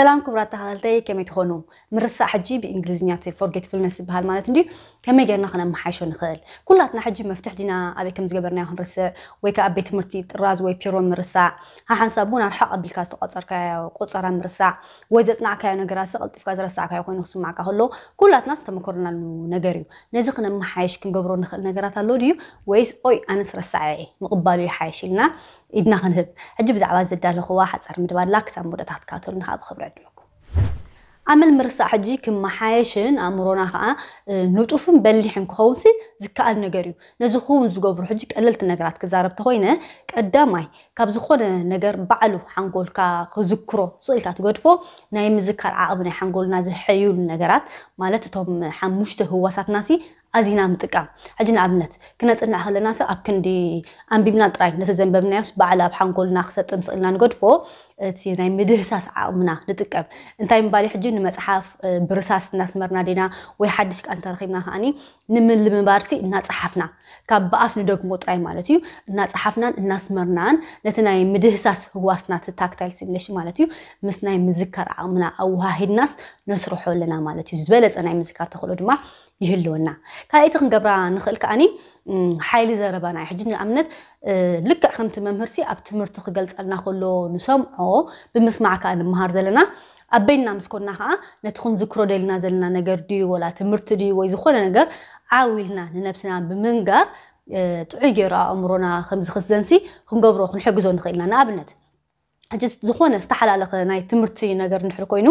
سلام كبرى تهالتي كمي تخونو مرسا حجي بإنجليزية فورغيت فلنس بهال مالتندي كمي قيرنا خنا محايشو نخيل كلاتنا حجي مفتح دينا أبي كمز قبرنا هون رسا ويكا أبي تمرتي تراز وي بيرون مرسا ها حان سابونا رحا كاس قطر كايا وقطر مرسا ويزتنا كايا نقرا سقل تفكاز رسا كايا وكوين نخصم معكا هلو كلاتنا استمكرنا نقريو نزقنا محايش كن قبرو نخيل نقرا تالو ويس أوي أنس رسا مقبالي حايش لنا ኢድና ክንህብ ሕጂ ብዛዕባ ዘዳለኽዋ ሓፀር ምድባላ ክሳብ መወዳእታት ካተሉን ከዓ ብክብሪ ዕድመኩም ኣመል ምርሳዕ ሕጂ ክመሓየሽን ኣእምሮና ከዓ ንጡፍን በሊሕን ክኸውንሲ ዝከኣል ነገር እዩ ነዚ ክውን ዝገብሩ ሕጂ ቀለልቲ ነገራት ክዛረብ ተኮይነ ቀዳማይ ካብ ዝኾነ ነገር ባዕሉ ሓንጎልካ ክዝክሮ ስኢልካ ትገድፎ ናይ ምዝካር ዓቕቢ ናይ ሓንጎልና ዝሕዩሉ ነገራት ማለት እቶም ሓሙሽተ ህዋሳትና ሲ ኣዚና ምጥቃም ሕጂ ንኣብነት ክነፅንዕ ከለና ሰብ ኣብ ክንዲ ኣንቢብና ጥራይ ነቲ ዘንበብናዮስ በዓል ኣብ ሓንጎልና ክሰጥም ምስእልና ንገድፎ እቲ ናይ ምድህሳስ ዓቕምና ንጥቀም እንታይ ምባል ሕጂ ንመፅሓፍ ብርሳስ እናስመርና ዲና ወይ ሓድሽ ቃል እንተረኪብና ከዓኒ ንምልምባርሲ እናፀሓፍና ካብ ብኣፍ ንደግሞ ጥራይ ማለት እዩ እናፀሓፍናን እናስመርናን ነቲ ናይ ምድህሳስ ህዋስና ታክታይል ሲሙሌሽን ማለት እዩ ምስ ናይ ምዝካር ዓቕምና ኣወሃሂድናስ ነስርሖ ኣለና ማለት እዩ ዝበለፀ ናይ ምዝካር ተክእሎ ድማ ይህልወና ካልኣይቲ ክንገብራ ንክእል ከዓኒ ሓይሊ ዘረባ ሕጂ ንኣብነት ልክዕ ከምቲ መምህርሲ ኣብ ትምህርቲ ክገልፀልና ከሎ ንሰምዖ ብምስማዕ ከዓ ንምሃር ዘለና ኣብ በይንና ምስ ከዓ ነቲ ክንዝክሮ ደልና ዘለና ነገር ድዩ ወላ ትምህርቲ ድዩ ወይ ዝኮነ ነገር ዓዊልና ንነብስና ብምንጋር ጥዑይ ገይሩ ኣእምሮና ከምዚ ከምዝክስዘንሲ ክንገብሮ ክንሕግዞ ንክእልና ንኣብነት ሕጂ ዝኾነ ዝተሓላለኸ ናይ ትምህርቲ ነገር ንድሕር ኮይኑ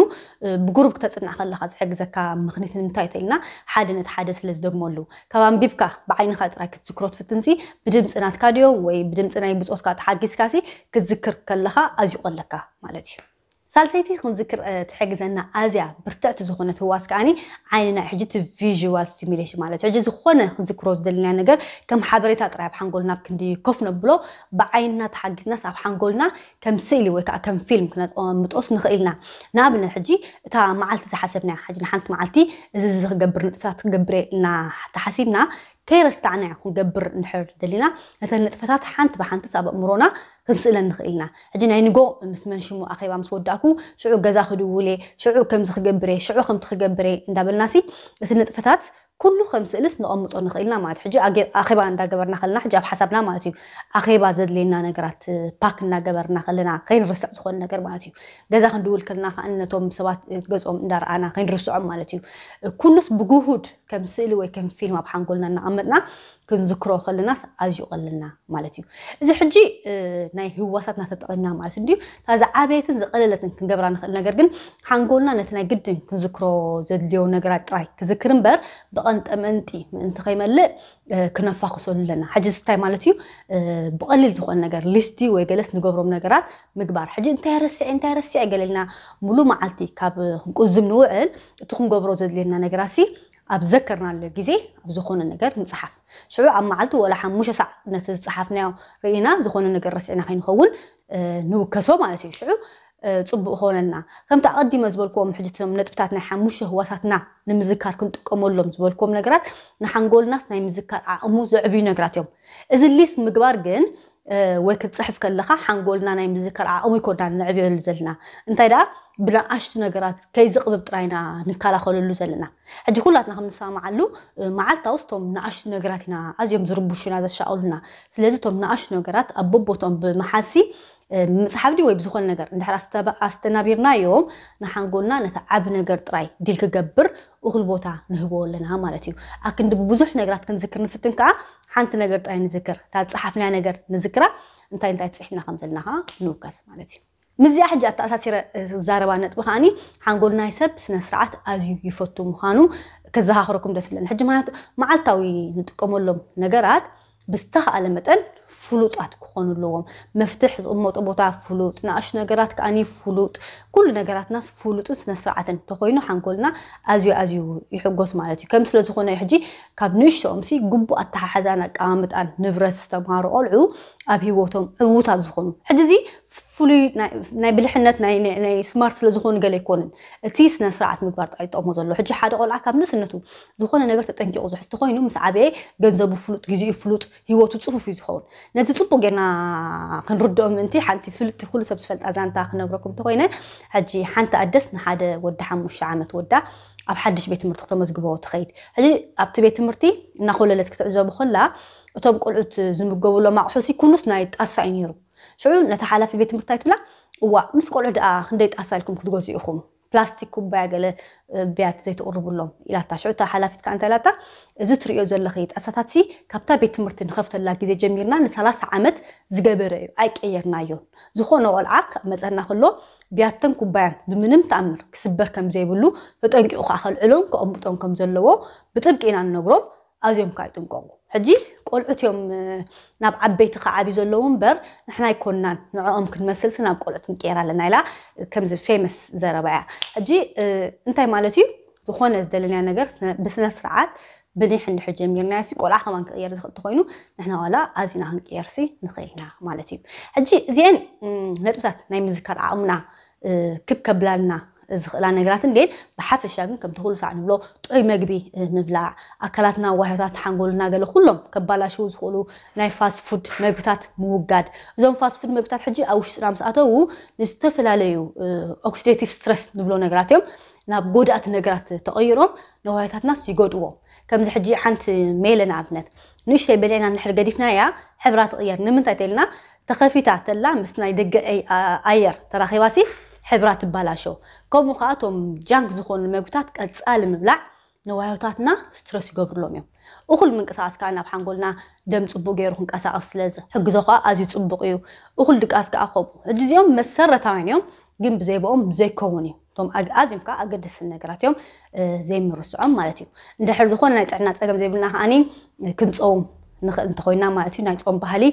ብጉሩብ ክተፅንዕ ከለካ ዝሕግዘካ ምክንያት ንምንታይ እንተኢልና ሓደ ነቲ ሓደ ስለ ዝደግመሉ ካብ ኣንቢብካ ብዓይንካ ጥራይ ክትዝክሮ ትፍትንሲ ብድምፂ ናትካ ድዮ ወይ ብድምፂ ናይ ብፆትካ ተሓጊዝካ ክትዝክር ከለካ ኣዝዩ ቀለካ ማለት እዩ ሳልሰይቲ ክንዝክር ትሕግዘና ኣዝያ ብርትዕቲ ዝኾነት ህዋስ ከዓኒ ዓይንና ሕጂ እቲ ቪዥዋል ስቲሙሌሽን ማለት ሕጂ ዝኾነ ክንዝክሮ ዝደለና ነገር ከም ሓበሬታ ጥራይ ኣብ ሓንጎልና ክንዲኮፍ ነብሎ ብዓይንና ተሓጊዝናስ ኣብ ሓንጎልና ከም ስእሊ ወይ ከዓ ከም ፊልም ክነምጦስ ንኽእልና ንኣብነት ሕጂ እታ መዓልቲ ዝሓሰብና ሕጂ ንሓንቲ መዓልቲ እዚ ዝክገብር ንጥፈታት ክንገብር ኢልና ተሓሲብና ከይረስታዕና ክንገብር ንሕር ደሊና ነተን ንጥፈታት ሓንቲ ብሓንቲ ኣብ ኣእምሮና ክንፅለ ንኽእል ኢና ሕጂ ናይ ንጎ ምስ መን ሽሙ ኣኼባ ምስ ወዳእኩ ሽዑ ገዛ ክድውለ ሽዑ ከምዚ ክገብረ ሽዑ ከምቲ ክገብረ እንዳበልና ሲ እቲ ንጥፈታት ኩሉ ከም ስእልስ ንቐምጦ ንኽእልና ማለት እዩ ኣኼባ እንዳገበርና ከለና ሕጂ ኣብ ሓሳብና ማለት እዩ ኣኼባ ዘድልየና ነገራት ፓክ እናገበርና ከለና ከይንርስዕ ዝኮነ ነገር ማለት እዩ ገዛ ክንድውል ከለና ከዓ ነቶም ሰባት ገጾም እንዳርኣና ከይንርስዖም ማለት እዩ ኩሉስ ብጉሁድ ከም ስእሊ ወይ ከም ፊልም ኣብ ሓንጎልና እናቐመጥና ክንዝክሮ ከለናስ ኣዝዩ ቀልልና ማለት እዩ እዚ ሕጂ ናይ ህዋሳትና ተጠቂምና ማለት ድዩ ታዚ ዓበየትን ዝቀለለትን ክንገብራ ንክእል ነገር ግን ሓንጎልና ነቲ ናይ ግድን ክንዝክሮ ዘድልዮ ነገራት ጥራይ ክዝክር እምበር ብቀንጠመንቲ ምእንቲ ከይመልእ ክነፋክሰሉ ኣለና ሕጂ ስታይ ማለት እዩ ብቀሊል ዝኮነ ነገር ሊስቲ ወይ ገለስ ንገብሮም ነገራት ምግባር ሕጂ እንታይ ረሲዕ እንታይ ረሲዕ ገለልና ሙሉእ መዓልቲ ካብ ክንቁዝም ንውዕል እቲ ክንገብሮ ዘድልየና ነገራት أب ذكرنا لجزي أب زخون النجار نصحف شو عم معلت ولا حم مش ساعة نتصحفنا رينا زخون النجار رسينا خي نخون آه، نو كسو آه، ما نسي شو تصب خوننا خم تعدي مزبلكم حجت من تبتعتنا حم مش هو ساتنا نمذكر كنت كمل لهم زبلكم نجارات نحن قول ناس نمذكر عمو زعبي نجارات يوم إذا ليس مقبار ወይ ክትፅሕፍ ከለካ ሓንጎልና ናይ ምዝከር ዓቕሚ ኮና ንዕብየሉ ዘለና እንታይ ደኣ ብናኣሽቱ ነገራት ከይዝቕብብ ጥራይና ንከላኸለሉ ዘለና ሕጂ ኩላትና ከም ንሰማዓሉ መዓልታ ውስጥ ቶም ንኣሽቱ ነገራት ኢና ኣዝዮም ዝርብሹና ዘሻቅሉና ስለዚ ቶም ንኣሽቱ ነገራት ኣብ ቦቦቶም ብመሓሲ ምፅሓፍ ድዩ ወይ ብዝኮነ ነገር እንድሕር ኣስተናቢርናዮም ንሓንጎልና ነቲ ዓብ ነገር ጥራይ ድል ክገብር እክል ቦታ ንህቦ ኣለና ማለት እዩ ኣክንዲ ብብዙሕ ነገራት ክንዝክር ንፍትን ከዓ حانت نقر تأي نذكر تاتصحفنا نقر نذكرة انتا انتا تصحفنا خمزلنا ها نوكاس مالتي مزي أحد جات أساسير زاربانة وخاني حنقول نايسب سن سرعات أزيو يفوتو مخانو كزها خركم دسلا الحجمات مع التوي نتقوم لهم نجارات بستها على متل ፍሉጣት ክኾኑ ኣለዎም መፍትሕ ዝቕመጦ ቦታ ፍሉጥ ንኣሽ ነገራት ከዓኒ ፍሉጥ ኩሉ ነገራትናስ ፍሉጥን ስነስርዓትን እንተኮይኑ ሓንኮልና ኣዝዩ ኣዝዩ ይሕጎስ ማለት እዩ ከም ስለዝኾነ ሕጂ ካብ ንእሽቶኦምሲ ግቡእ ኣተሓሓዛን ኣቀማምጣን ንብረት ዝተምሃሮ ቆልዑ ኣብ ሂወቶም ዕውታት ዝኾኑ ሕጂ እዚ ፍሉይ ናይ ብልሕነት ናይ ስማርት ስለዝኾኑ ገለ ኣይኮንን እቲ ስነስርዓት ምግባር ጥራይ ይጠቕሞ ዘሎ ሕጂ ሓደ ቆልዓ ካብ ንስነቱ ዝኾነ ነገር ተጠንቂቑ ዝሕዝቲ ኮይኑ ምስ ዓበየ ገንዘቡ ፍሉጥ ግዜኡ ፍሉጥ ሂወቱ ፅፉፍ እዩ ዝኸውን ነቲ ፅቡቅ ጌርና ክንርድኦም ምእንቲ ሓንቲ ፍልቲ ኩሉ ሰብ ዝፈልጣ ዛንታ ክነብረኩም እንተኮይነ ሕጂ ሓንቲ ኣደስ ንሓደ ወዲ ሓሙሽተ ዓመት ወዳ ኣብ ሓድሽ ቤት ትምህርቲ ክተመዝግቦ ትኸይድ ሕጂ ኣብቲ ቤት ትምህርቲ እናኮለለት ክትዕዘቡ ከላ እቶም ቆልዑት ዝምገብሎም ኣቑሑሲ ኩኑስ ናይ ጣሳ እዩ ነይሩ ሽዑ ነቲ ሓላፊ ቤት ትምህርቲ ኣይትብላ እዋ ምስ ቆልዑ ድኣ ክንደይ ጣሳ ኢልኩም ክትገዝኡ ኢኹም ፕላስቲክ ኩባያ ገለ ብያት ዘይተቅርብሎም ኢላ ሽዑታ ሓላፊትካ እንታይ ላታ እዚ ትሪኦ ዘለኺ ጣሳታት ካብታ ቤት ትምህርቲ ንኸፍተላ ግዜ ጀሚርና ንሰላሳ ዓመት ዝገበረ እዩ ኣይቀየርናዮን ዝኾነ ቆልዓ መፀና ከሎ ብያተን ኩባያን ብምንም ተኣምር ክስበር ከም ዘይብሉ ተጠንቂቑ ከዓ ከልዕሎም ከቐምጦም ከም ዘለዎ ብጥብቂ ኢና ንነግሮም ኣዝዮም ካ ይጥንቀቁ حجي قلعت يوم ناب عبيت خعبي زلوم بر نحنا يكوننا نعوم كن مسلس ناب قلعت مكيرا لنا لا كمز الفيمس زربايا حجي انتي مالتي زخونة زدلنا نقر بسنا سرعات بنيح اللي حجي ميرنا يسي قلع خمان كير زخط تخوينو نحنا ولا ازينا هنك يرسي نخيهنا مالتي حجي زين نتبتات نايم زكار عامنا كب كبلالنا لانجراتن ليل بحف الشاكن كم تقول سعن بلو طوي مجبي مبلع أكلاتنا وحدات حنقول ناقل خلهم كبالا شو زخلو ناي فاس فود مجبتات موجاد زوم فاس فود مجبتات حجي أو رامس أتوه نستفل عليه أكسيديتيف ستريس نبلو نجراتهم ناب جودة نجرات تغيرهم نوعيات ناس يجود وو كم زي حجي حنت ميل نعبنت نيش شيء بدينا نحرق ديفنا يا حبرات غير نمن تايتلنا تخفي تعتلا مسنا يدق أي أير ترى خواسي ሕብራት ይባላሾ ከምኡ ከዓ እቶም ጃንክ ዝኮኑ መግብታት ቀፃሊ ምብላዕ ንዋዮታትና ስትረስ ይገብርሎም እዮም እኩል ምንቅስቃስ ከዓ ናብ ሓንጎልና ደም ፅቡቅ ገይሩ ክንቀሳቀስ ስለዝሕግዞ ከዓ ኣዝዩ ፅቡቅ እዩ እኩል ድቃስ ከዓ ከምኡ ሕጂ እዚኦም መሰረታውያን እዮም ግን ብዘይበኦም ዘይከውን እዩ እቶም ኣዝዮም ከዓ ኣገደስቲ ነገራት እዮም ዘይምርስዖም ማለት እዩ እንድሕር ዝኮነ ናይ ጥዕና ፀገም ዘይብልና ከዓኒ ክንፀውም ንክእል እንተኮይና ማለት እዩ ናይ ፆም ባህሊ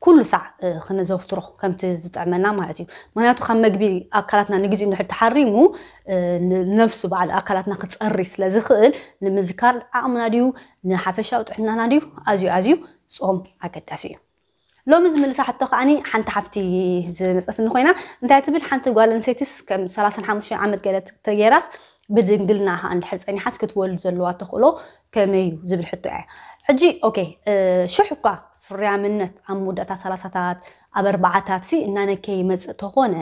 كل ساعة آه، خلنا زوفتره كم تزعمنا ما أتي ما ناتو خم مقبل أكلاتنا نجزي إنه حتى حريمه نفسه بعد أكلاتنا قد أريس لزخل نمذكر عمنا ديو نحفش أو ناديو أزيو أزيو صوم عقد أزيو لو مزم اللي صح التقاني حن تحفتي زي مسألة نخوينا أنت تعتبر حن تقول إن سيتس كم سلاسل حمشة عمل قالت تجارس بدنا قلنا عن الحس أني حس كتقول زلوات تخلو كم يو زي بالحطوعة أوكي شو حقه آه، ፍርያምነት ኣብ መወዳእታ ሰላሳታት ኣብ ኣርባዓታት ሲ እናነከይ መፅእ ተኾነ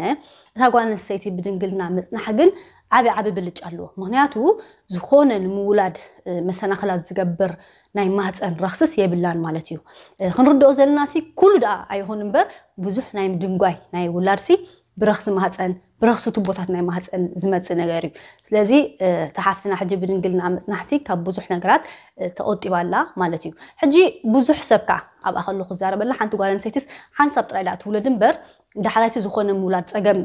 እታ ጓል ኣንስተይቲ ብድንግልና መፅናሕ ግን ዓብ ዓብ ብልጭ ኣለዎ ምክንያቱ ዝኾነ ንምውላድ መሰናክላት ዝገብር ናይ ማህፀን ረክስስ የብላን ማለት እዩ ክንርድኦ ዘለና ኩሉ ድኣ ኣይኹን እምበር ብዙሕ ናይ ድንጓይ ናይ ውላድ ብረክሲ ማህፀን ብረክሲ ቱቦታት ናይ ማህፀን ዝመፅእ ነገር እዩ ስለዚ ተሓፍትና ሕጂ ብድንግልና ምፅናሕሲ ካብ ብዙሕ ነገራት ተቆጢባላ ማለት እዩ ሕጂ ብዙሕ ሰብ ከዓ ኣብኣ ከለኩ ክዛረበላ ሓንቲ ጓል ኣንሰይትስ ሓንሳብ ጥራይ ዳ ትውለድ እምበር ዳሕላይቲ ዝኾነ ምውላድ ፀገም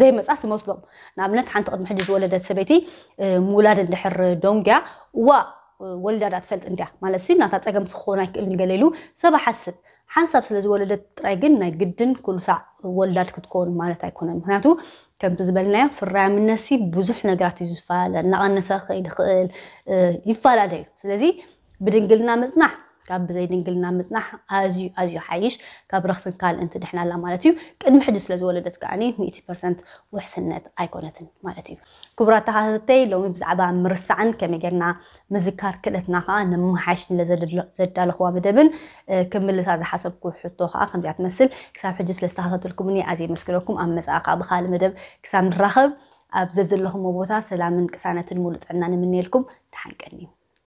ዘይመፃስ ይመስሎም ንኣብነት ሓንቲ ቅድሚ ሕጂ ዝወለደት ሰበይቲ ምውላድ እንድሕር ዶንግያ እዋ ወሊዳዳ ትፈልጥ እንድያ ማለት ሲ ናታ ፀገም ክኾን ኣይክእልን ገለ ኢሉ ሰብ ሓስብ حنسب سلز ولدت ترايقن ناي قدن كل ساعة ولدت كتكون مالتا يكون المهناتو كم تزبلنا في الرام النسي بزوح نقرات يزفال نغنسا خيل خيل يفال عليه سلزي بدنقلنا مزنح كاب زي دنقلنا مزنح أزيو أزيو حيش كاب رخص كال أنت دحنا لا مالتيو قد محدث لزولدت كعني 100% وحسنت أيكونتن مالتيو كبرة تحاستي لو مبزعبا مرسعن كمي قرنا مزكار كلتنا خا نمو حيش لزد لخوا مدبن كمل لتازا حسب كو حطوها خان بيات مسل كسام حجس لستحاستو الكمني أزي مسكروكم أم مزعقا بخال مدب كسام رخب أبززل لهم مبوتا سلامن كسانة المولد عنا نمني لكم تحنقني